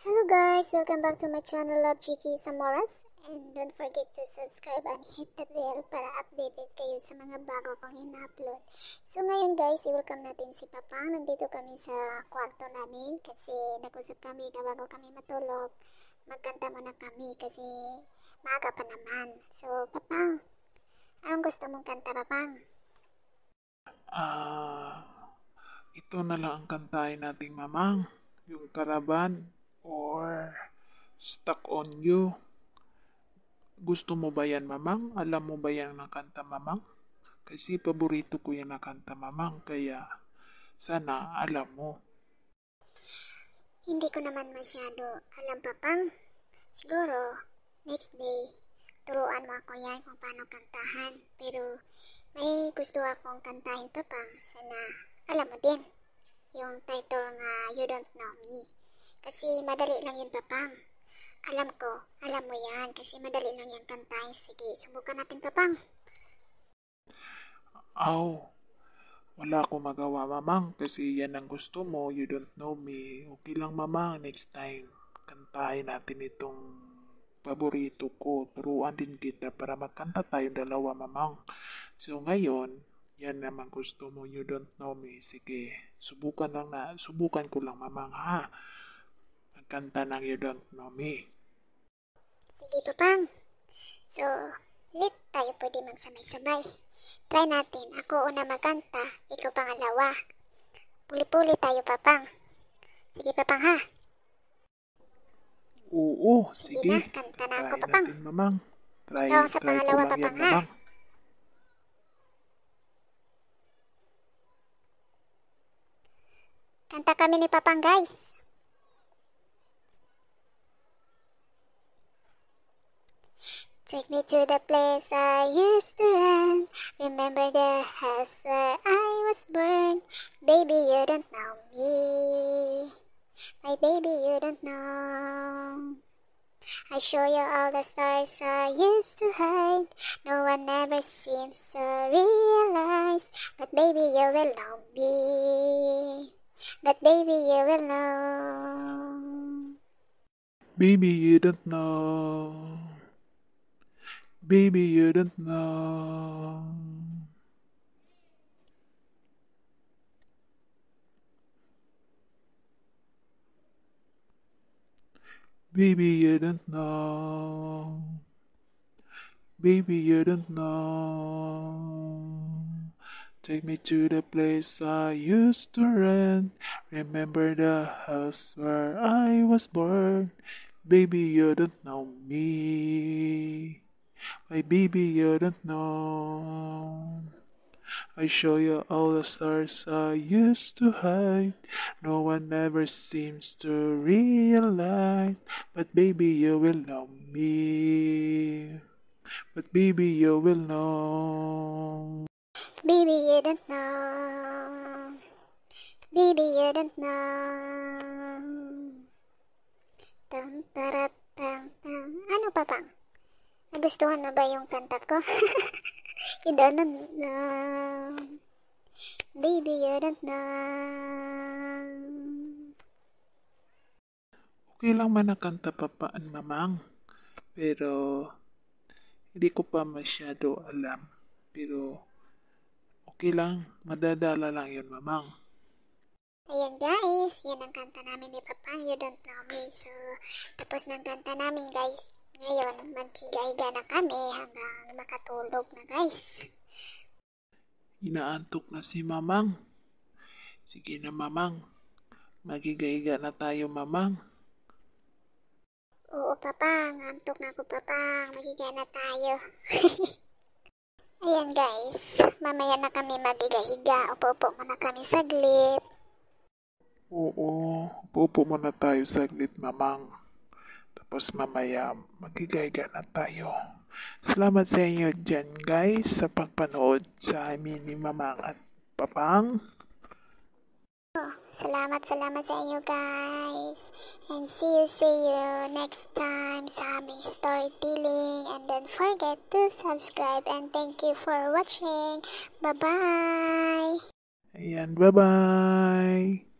Hello guys! Welcome back to my channel, Love GT Samoras. And don't forget to subscribe and hit the bell para updated kayo sa mga bago kong in-upload. So ngayon guys, i-welcome natin si Papa. Nandito kami sa kwarto namin kasi nag-usap kami bago kami matulog. Magkanta muna kami kasi maaga pa naman. So Papa, anong gusto mong kanta Papa? Ah, uh, ito na lang ang kantain nating mamang, yung karaban or stuck on you. Gusto mo ba yan, mamang? Alam mo ba yan ng kanta, mamang? Kasi paborito ko yan na kanta, mamang. Kaya sana alam mo. Hindi ko naman masyado alam, papang. Siguro, next day, turuan mo ako yan kung paano kantahan. Pero, may gusto akong kantahin, papang. Sana alam mo din. Yung title nga, You Don't Know Me. Kasi madali lang yun, Papang. Alam ko, alam mo yan. Kasi madali lang yan kantahin. Sige, subukan natin, Papang. Aw, oh, wala akong magawa, Mamang. Kasi yan ang gusto mo. You don't know me. Okay lang, Mamang. Next time, kantahin natin itong paborito ko. Turuan din kita para makanta tayong dalawa, Mamang. So, ngayon, yan naman gusto mo. You don't know me. Sige, subukan lang na. Subukan ko lang, Mamang, ha? ang kanta ng You Don't Know Me. Sige, Papang. So, lit tayo pwede magsamay-samay. Try natin. Ako una magkanta, ikaw pangalawa. Puli-puli tayo, Papang. Sige, pa pang ha? Oo, sige. sige. Na, kanta na ako, try Papang. Natin, mamang. Try, ikaw sa try pangalawa, Papang, yan, ha? Mamang. Kanta kami ni Papang, guys. Take me to the place I used to run. Remember the house where I was born. Baby, you don't know me. My baby, you don't know. I show you all the stars I used to hide. No one ever seems to realize. But baby, you will know me. But baby, you will know. Baby, you don't know. Baby, you don't know. Baby, you don't know. Baby, you don't know. Take me to the place I used to rent. Remember the house where I was born. Baby, you don't know me. My baby, you don't know. I show you all the stars I used to hide. No one ever seems to realize. But baby, you will know me. But baby, you will know. Baby, you don't know. Baby, you don't know. Dum, da, da, dum, Ano pa bang? nagustuhan mo ba yung kanta ko? you don't know. Baby, you don't know. Okay lang man ang kanta papaan, mamang. Pero, hindi ko pa masyado alam. Pero, okay lang. Madadala lang yun, mamang. Ayan guys, yan ang kanta namin ni Papa, You Don't Know Me. So, tapos ng kanta namin guys. Ngayon, magtigayga na kami hanggang makatulog na guys. Inaantok na si Mamang. Sige na Mamang. Magigayga na tayo Mamang. Oo Papang, antok na ako Papang. Magiga na tayo. Ayan guys, mamaya na kami magigahiga. Upo-upo muna kami saglit. Oo, upo-upo muna tayo saglit Mamang. Tapos mamaya, magigayga na tayo. Salamat sa inyo dyan guys sa pagpanood sa amin ni Mamang at Papang. Oh, salamat, salamat sa inyo guys. And see you, see you next time sa aming storytelling. And don't forget to subscribe and thank you for watching. Bye-bye! Ayan, bye-bye!